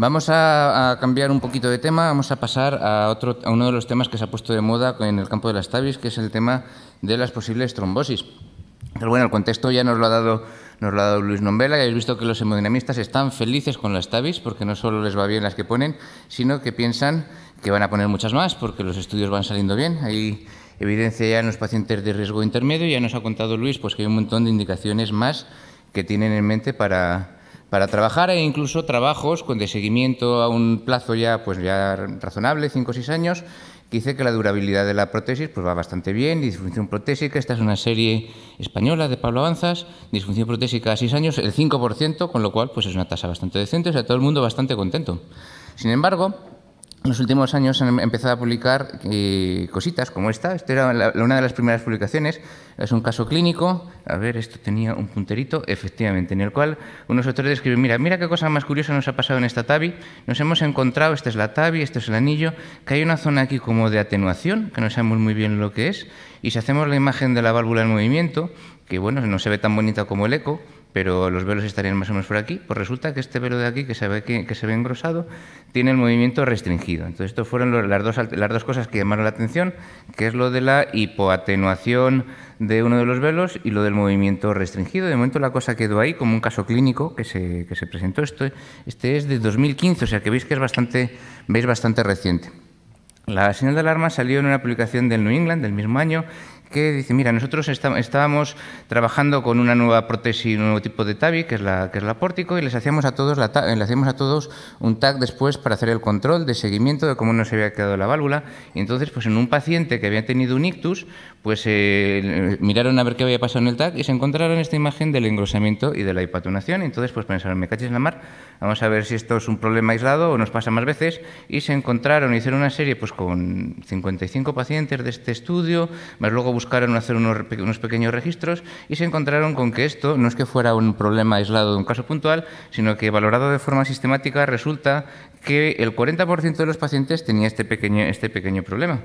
Vamos a, cambiar un poquito de tema, vamos a pasar a, otro, a uno de los temas que se ha puesto de moda en el campo de las tabis, que es el tema de las posibles trombosis. Pero bueno, el contexto ya nos lo ha dado, nos lo ha dado Luis Nombela Ya habéis visto que los hemodinamistas están felices con las tabis, porque no solo les va bien las que ponen, sino que piensan que van a poner muchas más porque los estudios van saliendo bien. Hay evidencia ya en los pacientes de riesgo intermedio y ya nos ha contado Luis pues, que hay un montón de indicaciones más que tienen en mente para, para trabajar e incluso trabajos con de seguimiento a un plazo ya, pues ya razonable, 5 o 6 años, que dice que la durabilidad de la prótesis pues va bastante bien, disfunción protésica, esta es una serie española de Pablo Avanzas, disfunción protésica a 6 años, el 5%, con lo cual pues es una tasa bastante decente, o sea, todo el mundo bastante contento. Sin embargo, en los últimos años han em-, empezado a publicar eh, cositas como esta. Esta era una de las primeras publicaciones. Es un caso clínico. A ver, esto tenía un punterito, efectivamente, en el cual unos autores describen, mira, mira qué cosa más curiosa nos ha pasado en esta TABI. Nos hemos encontrado, esta es la TABI, este es el anillo, que hay una zona aquí como de atenuación, que no sabemos muy bien lo que es. Y si hacemos la imagen de la válvula en movimiento, que bueno, no se ve tan bonita como el eco, pero los velos estarían más o menos por aquí, pues resulta que este velo de aquí, que se ve, que, se ve engrosado, tiene el movimiento restringido. Entonces, estas fueron las, dos, cosas que llamaron la atención, que es lo de la hipoatenuación de uno de los velos y lo del movimiento restringido. De momento la cosa quedó ahí como un caso clínico que se, se presentó. Esto, este es de 2015, o sea que veis que es bastante, veis bastante reciente. La señal de alarma salió en una publicación del New England del mismo año que dice, mira, nosotros estábamos trabajando con una nueva prótesis, un nuevo tipo de TAVI, que es la, que es la pórtico, y les hacíamos, a todos la, hacíamos a todos un TAC después para hacer el control de seguimiento de cómo nos había quedado la válvula. Y entonces, pues en un paciente que había tenido un ictus, pues eh, miraron a ver qué había pasado en el TAC y se encontraron esta imagen del engrosamiento y de la hipatonación. entonces, pues pensaron, me caches en la mar, vamos a ver si esto es un problema aislado o nos pasa más veces. Y se encontraron, hicieron una serie pues con 55 pacientes de este estudio, más luego buscaron hacer unos, pequeños registros y se encontraron con que esto no es que fuera un problema aislado de un caso puntual, sino que valorado de forma sistemática resulta que el 40% de los pacientes tenía este pequeño, este pequeño problema.